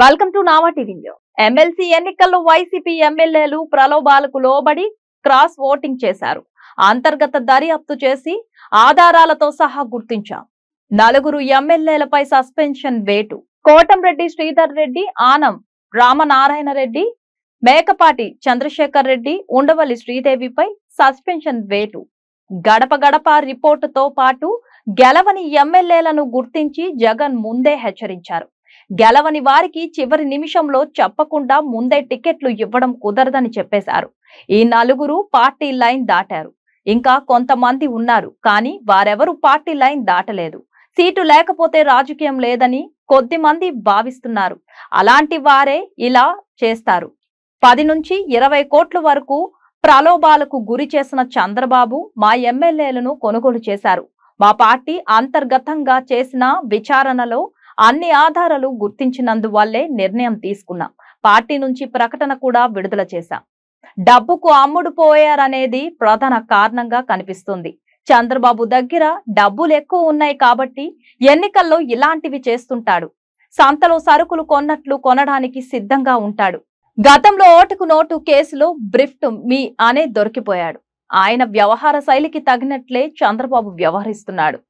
welcome to Nava TV MLC ఎన్నికల్లో YCP ఎమ్మెల్యేలు ప్రలోభాలకు లోబడి క్రాస్ ఓటింగ్ చేశారు అంతర్గత దర్యాప్తు చేసి ఆధారాలతో సహా గుర్తించాం నలుగురు ఎమ్మెల్యేలపై సస్పెన్షన్ వేటు కోటంరెడ్డి శ్రీధర్ రెడ్డి ఆనం రామనారాయణ రెడ్డి మేకపాటి చంద్రశేఖర్ రెడ్డి ఉండవల్లి శ్రీదేవిపై సస్పెన్షన్ వేటు గడప గడప రిపోర్టుతో పాటు గెలవని ఎమ్మెల్యేలను గుర్తించి జగన్ ముందే హెచ్చరించారు గెలవని వారికి చివరి నిమిషంలో చెప్పకుండా ముందే టికెట్లు ఇవ్వడం కుదరదని చెప్పేశారు ఈ నలుగురు పార్టీ లైన్ దాటారు ఇంకా కొంతమంది ఉన్నారు కానీ వారెవరు పార్టీ లైన్ దాటలేదు సీటు లేకపోతే రాజకీయం లేదని కొద్దిమంది భావిస్తున్నారు అలాంటి వారే ఇలా చేస్తారు పది నుంచి ఇరవై కోట్ల వరకు ప్రలోభాలకు గురి చేసిన చంద్రబాబు మా ఎమ్మెల్యేలను కొనుగోలు చేశారు మా పార్టీ అంతర్గతంగా చేసిన విచారణలో అన్ని ఆధారాలు గుర్తించినందువల్లే నిర్ణయం తీసుకున్నాం పార్టీ నుంచి ప్రకటన కూడా విడుదల చేశాం డబ్బుకు అమ్ముడు పోయారనేది ప్రధాన కారణంగా కనిపిస్తుంది చంద్రబాబు దగ్గర డబ్బులు ఎక్కువ ఉన్నాయి కాబట్టి ఎన్నికల్లో ఇలాంటివి చేస్తుంటాడు సంతలో సరుకులు కొన్నట్లు కొనడానికి సిద్ధంగా ఉంటాడు గతంలో ఓటుకు నోటు కేసులో బ్రిఫ్ట్ మీ అనే దొరికిపోయాడు ఆయన వ్యవహార శైలికి తగినట్లే చంద్రబాబు వ్యవహరిస్తున్నాడు